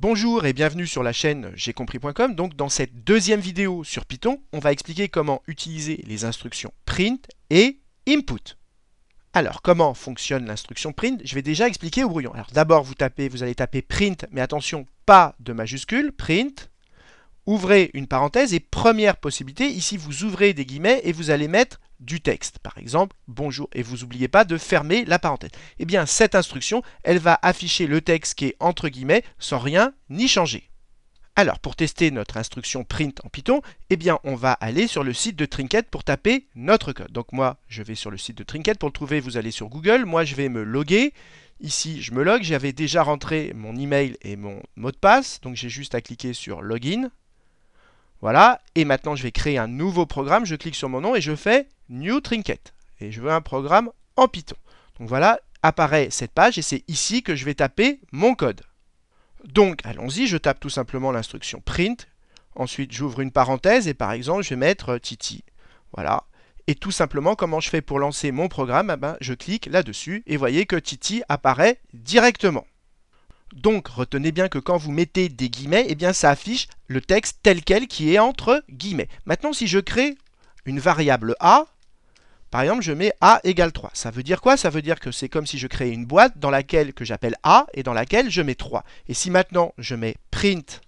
Bonjour et bienvenue sur la chaîne j'ai compris.com. Donc dans cette deuxième vidéo sur Python, on va expliquer comment utiliser les instructions print et input. Alors comment fonctionne l'instruction print Je vais déjà expliquer au brouillon. Alors d'abord vous tapez, vous allez taper print, mais attention, pas de majuscule, print ouvrez une parenthèse et première possibilité, ici vous ouvrez des guillemets et vous allez mettre du texte, par exemple bonjour, et vous n'oubliez pas de fermer la parenthèse. Eh bien cette instruction, elle va afficher le texte qui est entre guillemets sans rien ni changer. Alors pour tester notre instruction print en Python, eh bien on va aller sur le site de Trinket pour taper notre code. Donc moi je vais sur le site de Trinket, pour le trouver vous allez sur Google, moi je vais me loguer, ici je me log, j'avais déjà rentré mon email et mon mot de passe, donc j'ai juste à cliquer sur login, voilà, et maintenant je vais créer un nouveau programme, je clique sur mon nom et je fais New Trinket. Et je veux un programme en Python. Donc voilà, apparaît cette page et c'est ici que je vais taper mon code. Donc allons-y, je tape tout simplement l'instruction print, ensuite j'ouvre une parenthèse et par exemple je vais mettre Titi. Voilà, et tout simplement comment je fais pour lancer mon programme, ah ben, je clique là-dessus et voyez que Titi apparaît directement. Donc retenez bien que quand vous mettez des guillemets, eh bien ça affiche le texte tel quel qui est entre guillemets. Maintenant si je crée une variable a, par exemple je mets a égale 3. Ça veut dire quoi Ça veut dire que c'est comme si je créais une boîte dans laquelle que j'appelle a et dans laquelle je mets 3. Et si maintenant je mets print,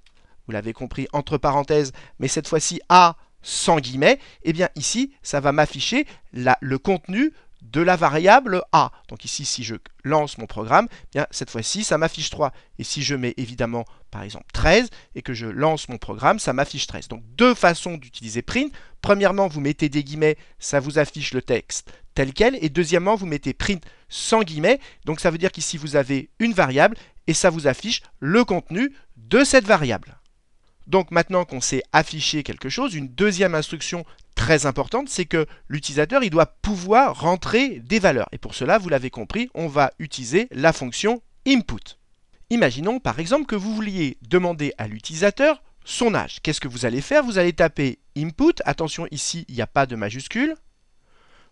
vous l'avez compris, entre parenthèses, mais cette fois-ci a sans guillemets, eh bien ici ça va m'afficher le contenu de la variable A. Donc ici, si je lance mon programme, eh bien cette fois-ci, ça m'affiche 3. Et si je mets évidemment, par exemple, 13, et que je lance mon programme, ça m'affiche 13. Donc deux façons d'utiliser print. Premièrement, vous mettez des guillemets, ça vous affiche le texte tel quel. Et deuxièmement, vous mettez print sans guillemets. Donc ça veut dire qu'ici, vous avez une variable, et ça vous affiche le contenu de cette variable. Donc maintenant qu'on sait afficher quelque chose, une deuxième instruction très importante, c'est que l'utilisateur, il doit pouvoir rentrer des valeurs. Et pour cela, vous l'avez compris, on va utiliser la fonction input. Imaginons par exemple que vous vouliez demander à l'utilisateur son âge. Qu'est-ce que vous allez faire Vous allez taper input, attention ici il n'y a pas de majuscule.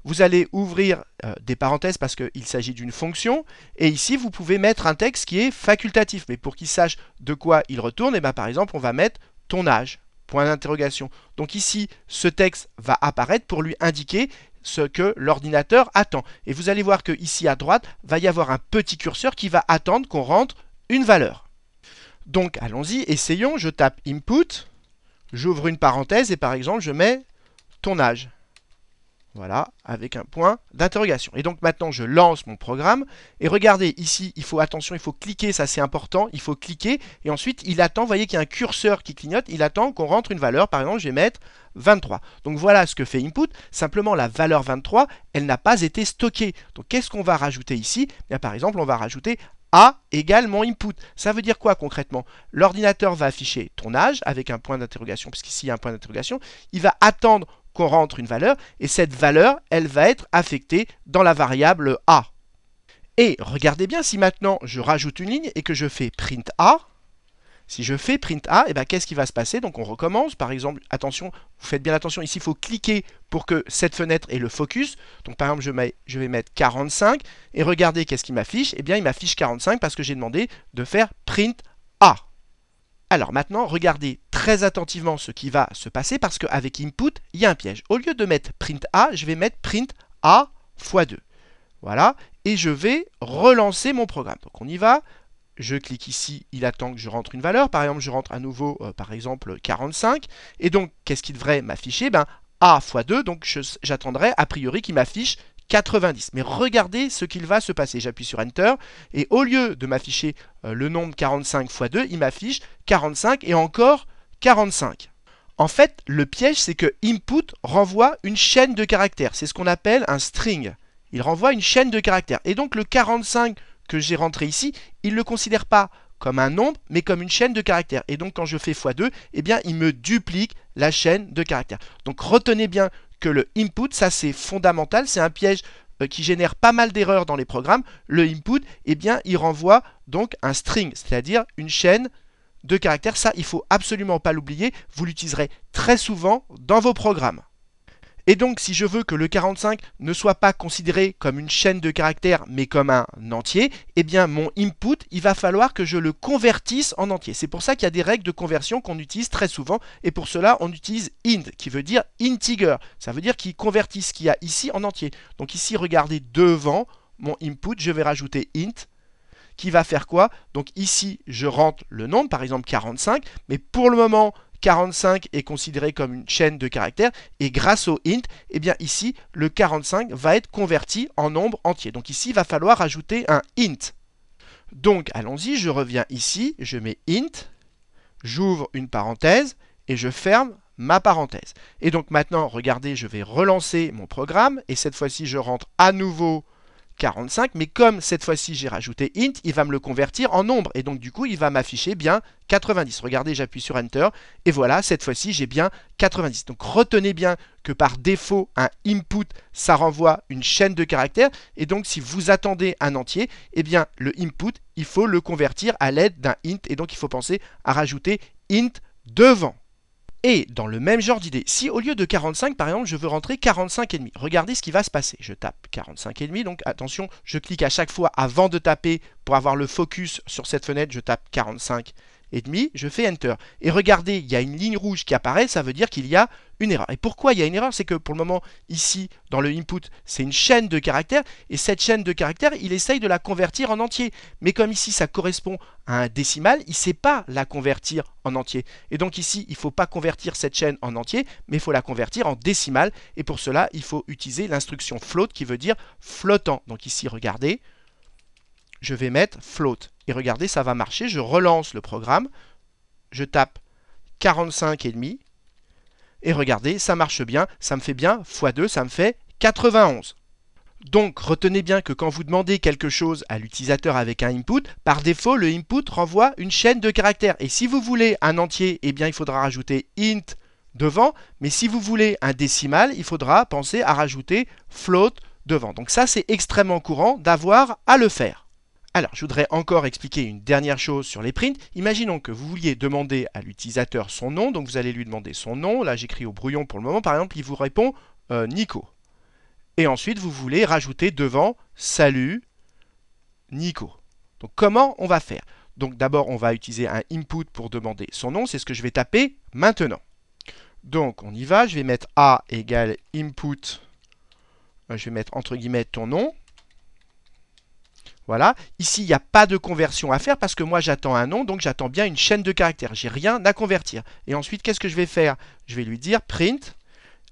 Vous allez ouvrir euh, des parenthèses parce qu'il s'agit d'une fonction. Et ici vous pouvez mettre un texte qui est facultatif. Mais pour qu'il sache de quoi il retourne, et eh ben par exemple on va mettre ton âge point d'interrogation. Donc ici, ce texte va apparaître pour lui indiquer ce que l'ordinateur attend. Et vous allez voir que ici à droite, va y avoir un petit curseur qui va attendre qu'on rentre une valeur. Donc allons-y, essayons, je tape input, j'ouvre une parenthèse et par exemple je mets ton âge. Voilà, avec un point d'interrogation. Et donc maintenant, je lance mon programme. Et regardez, ici, il faut, attention, il faut cliquer, ça c'est important. Il faut cliquer. Et ensuite, il attend, vous voyez qu'il y a un curseur qui clignote. Il attend qu'on rentre une valeur. Par exemple, je vais mettre 23. Donc voilà ce que fait input. Simplement, la valeur 23, elle n'a pas été stockée. Donc qu'est-ce qu'on va rajouter ici eh Par exemple, on va rajouter a également input. Ça veut dire quoi concrètement L'ordinateur va afficher ton âge avec un point d'interrogation, puisqu'ici il y a un point d'interrogation. Il va attendre qu'on rentre une valeur, et cette valeur, elle va être affectée dans la variable A. Et regardez bien, si maintenant je rajoute une ligne et que je fais print A, si je fais print A, et eh ben qu'est-ce qui va se passer Donc on recommence, par exemple, attention, vous faites bien attention, ici il faut cliquer pour que cette fenêtre ait le focus. Donc par exemple, je, je vais mettre 45, et regardez qu'est-ce qui m'affiche Eh bien il m'affiche 45 parce que j'ai demandé de faire print A. Alors maintenant, regardez très attentivement ce qui va se passer parce qu'avec input, il y a un piège. Au lieu de mettre print A, je vais mettre print A x 2. Voilà, et je vais relancer mon programme. Donc on y va, je clique ici, il attend que je rentre une valeur. Par exemple, je rentre à nouveau, euh, par exemple, 45. Et donc, qu'est-ce qu'il devrait m'afficher ben, A x 2, donc j'attendrai a priori qu'il m'affiche 90. Mais regardez ce qu'il va se passer. J'appuie sur Enter et au lieu de m'afficher euh, le nombre 45 x 2, il m'affiche 45 et encore 45. En fait, le piège, c'est que input renvoie une chaîne de caractères. C'est ce qu'on appelle un string. Il renvoie une chaîne de caractères. Et donc le 45 que j'ai rentré ici, il ne le considère pas comme un nombre, mais comme une chaîne de caractères. Et donc quand je fais x2, eh bien il me duplique la chaîne de caractères. Donc retenez bien que le input, ça c'est fondamental, c'est un piège euh, qui génère pas mal d'erreurs dans les programmes, le input, eh bien, il renvoie donc un string, c'est-à-dire une chaîne de caractères. Ça, il faut absolument pas l'oublier. Vous l'utiliserez très souvent dans vos programmes. Et donc si je veux que le 45 ne soit pas considéré comme une chaîne de caractères mais comme un entier, eh bien mon input, il va falloir que je le convertisse en entier. C'est pour ça qu'il y a des règles de conversion qu'on utilise très souvent et pour cela on utilise int qui veut dire integer. Ça veut dire qu'il convertit ce qu'il y a ici en entier. Donc ici regardez devant mon input, je vais rajouter int qui va faire quoi Donc ici je rentre le nombre, par exemple 45, mais pour le moment 45 est considéré comme une chaîne de caractères et grâce au int, eh bien ici le 45 va être converti en nombre entier. Donc ici il va falloir ajouter un int. Donc allons-y, je reviens ici, je mets int, j'ouvre une parenthèse et je ferme ma parenthèse. Et donc maintenant, regardez, je vais relancer mon programme et cette fois-ci je rentre à nouveau 45, mais comme cette fois-ci j'ai rajouté int, il va me le convertir en nombre, et donc du coup il va m'afficher bien 90. Regardez, j'appuie sur Enter, et voilà, cette fois-ci j'ai bien 90. Donc retenez bien que par défaut, un input, ça renvoie une chaîne de caractères, et donc si vous attendez un entier, eh bien le input, il faut le convertir à l'aide d'un int, et donc il faut penser à rajouter int devant. Et dans le même genre d'idée, si au lieu de 45, par exemple, je veux rentrer 45,5, regardez ce qui va se passer. Je tape 45,5, donc attention, je clique à chaque fois avant de taper pour avoir le focus sur cette fenêtre, je tape 45 et demi, je fais Enter. Et regardez, il y a une ligne rouge qui apparaît, ça veut dire qu'il y a une erreur. Et pourquoi il y a une erreur C'est que pour le moment, ici, dans le input, c'est une chaîne de caractères, et cette chaîne de caractères, il essaye de la convertir en entier. Mais comme ici, ça correspond à un décimal, il ne sait pas la convertir en entier. Et donc ici, il ne faut pas convertir cette chaîne en entier, mais il faut la convertir en décimal, et pour cela, il faut utiliser l'instruction float, qui veut dire flottant. Donc ici, regardez, je vais mettre float. Et regardez, ça va marcher. Je relance le programme. Je tape 45,5. Et regardez, ça marche bien. Ça me fait bien x2, ça me fait 91. Donc retenez bien que quand vous demandez quelque chose à l'utilisateur avec un input, par défaut le input renvoie une chaîne de caractères. Et si vous voulez un entier, eh bien il faudra rajouter int devant, mais si vous voulez un décimal, il faudra penser à rajouter float devant. Donc ça c'est extrêmement courant d'avoir à le faire. Alors, je voudrais encore expliquer une dernière chose sur les prints. Imaginons que vous vouliez demander à l'utilisateur son nom, donc vous allez lui demander son nom. Là, j'écris au brouillon pour le moment, par exemple, il vous répond euh, Nico. Et ensuite, vous voulez rajouter devant Salut Nico. Donc, comment on va faire Donc, d'abord, on va utiliser un input pour demander son nom. C'est ce que je vais taper maintenant. Donc, on y va. Je vais mettre A égale input. Euh, je vais mettre entre guillemets ton nom. Voilà. Ici, il n'y a pas de conversion à faire parce que moi, j'attends un nom, donc j'attends bien une chaîne de caractères. J'ai rien à convertir. Et ensuite, qu'est-ce que je vais faire Je vais lui dire print.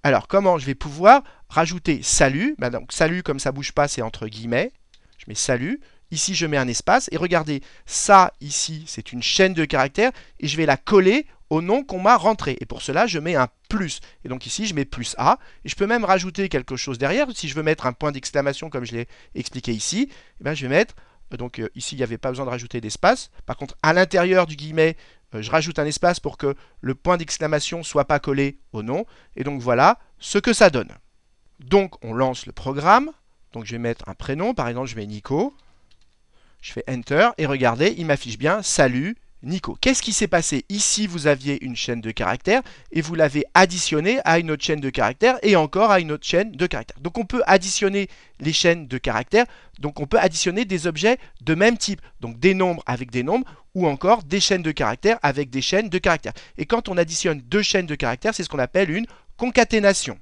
Alors, comment je vais pouvoir rajouter salut bah, Donc, salut, comme ça bouge pas, c'est entre guillemets. Je mets salut. Ici, je mets un espace. Et regardez, ça, ici, c'est une chaîne de caractères. Et je vais la coller au nom qu'on m'a rentré. Et pour cela, je mets un plus. Et donc ici, je mets plus A. Et je peux même rajouter quelque chose derrière. Si je veux mettre un point d'exclamation, comme je l'ai expliqué ici, eh bien, je vais mettre... Euh, donc euh, ici, il n'y avait pas besoin de rajouter d'espace. Par contre, à l'intérieur du guillemet, euh, je rajoute un espace pour que le point d'exclamation soit pas collé au nom. Et donc voilà ce que ça donne. Donc on lance le programme. Donc je vais mettre un prénom. Par exemple, je mets Nico. Je fais Enter. Et regardez, il m'affiche bien Salut Nico. Qu'est-ce qui s'est passé Ici, vous aviez une chaîne de caractères et vous l'avez additionnée à une autre chaîne de caractères et encore à une autre chaîne de caractères. Donc on peut additionner les chaînes de caractères, donc on peut additionner des objets de même type, donc des nombres avec des nombres ou encore des chaînes de caractères avec des chaînes de caractères. Et quand on additionne deux chaînes de caractères, c'est ce qu'on appelle une concaténation.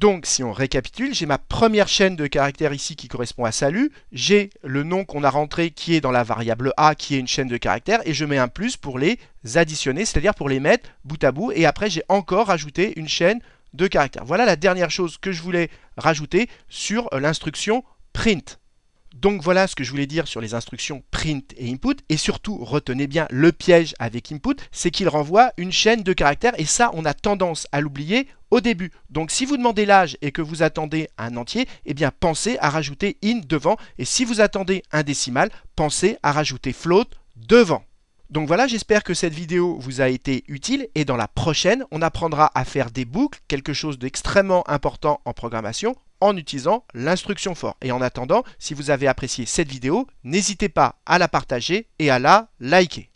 Donc si on récapitule, j'ai ma première chaîne de caractères ici qui correspond à salut, j'ai le nom qu'on a rentré qui est dans la variable A qui est une chaîne de caractères et je mets un plus pour les additionner, c'est-à-dire pour les mettre bout à bout et après j'ai encore ajouté une chaîne de caractères. Voilà la dernière chose que je voulais rajouter sur euh, l'instruction print. Donc voilà ce que je voulais dire sur les instructions print et input. Et surtout, retenez bien le piège avec input, c'est qu'il renvoie une chaîne de caractères et ça, on a tendance à l'oublier au début. Donc si vous demandez l'âge et que vous attendez un entier, eh bien pensez à rajouter in devant. Et si vous attendez un décimal, pensez à rajouter float devant. Donc voilà, j'espère que cette vidéo vous a été utile et dans la prochaine, on apprendra à faire des boucles, quelque chose d'extrêmement important en programmation, en utilisant l'instruction for. Et en attendant, si vous avez apprécié cette vidéo, n'hésitez pas à la partager et à la liker.